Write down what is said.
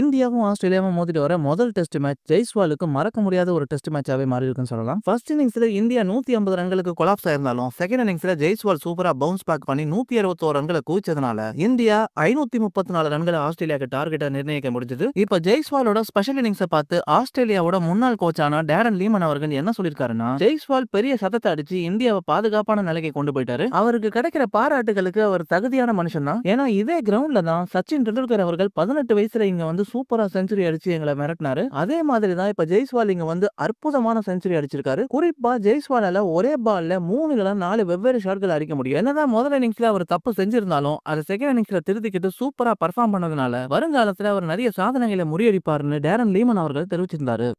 இந்தியாவும் ஆஸ்திரேலியாவும் மோதிட்டு வர முதல் டெஸ்ட் மேட்ச் ஜெய்ஸ்வாலுக்கு மறக்க முடியாத ஒரு டெஸ்ட் மேட்சாவே மாறி இருக்குன்னு சொல்லலாம் ஃபர்ஸ்ட் இன்னிங்ஸ்ல இந்தியா நூத்தி ஐம்பது ரன்களுக்கு கொலாப்ஸ் ஆயிருந்தாலும் செகண்ட் இன்னிங்ஸ்ல ஜெய்ஸ்வால் சூப்பரா பவுன்ஸ் பேக் பண்ணி நூத்தி அறுபத்தோரு ரன்களை குவிச்சதுனால இந்தியா ஐநூத்தி முப்பத்தி நாலு ரன்களை ஆஸ்திரேலியாக்கு டார்கெட்டை நிர்ணயிக்க முடிஞ்சது இப்போ ஜெய்ஸ்வாலோட ஸ்பெஷல் இன்னிங்ஸை பார்த்து ஆஸ்திரேலியாவோட முன்னாள் கோச்சான டேரன் லீமன் அவர்கள் என்ன சொல்லியிருக்காருன்னா ஜெய்ஸ்வால் பெரிய சத்தத்தை அடிச்சு இந்தியாவை பாதுகாப்பான நிலைக்கு கொண்டு போயிட்டாரு அவருக்கு கிடைக்கிற பாராட்டுகளுக்கு அவர் தகுதியான மனுஷன் தான் ஏன்னா இதே கிரவுண்ட்ல தான் சச்சின் டெண்டுல்கர் அவர்கள் பதினெட்டு வயசுல இங்க வந்து வந்து சூப்பரா செஞ்சுரி அடிச்சு எங்களை மிரட்டினாரு அதே மாதிரி தான் இப்ப ஜெய்ஸ்வால் இங்க வந்து அற்புதமான செஞ்சுரி அடிச்சிருக்காரு குறிப்பா ஜெய்ஸ்வாலால ஒரே பால்ல மூணு இல்ல நாலு வெவ்வேறு ஷாட்கள் அடிக்க முடியும் என்னதான் முதல் இன்னிங்ஸ்ல அவர் தப்பு செஞ்சிருந்தாலும் அதை செகண்ட் இன்னிங்ஸ்ல திருத்திக்கிட்டு சூப்பரா பர்ஃபார்ம் பண்ணதுனால வருங்காலத்துல அவர் நிறைய சாதனைகளை முறியடிப்பாருன்னு டேரன் லீமன் அவர்கள் தெரிவிச்சிருந்தாரு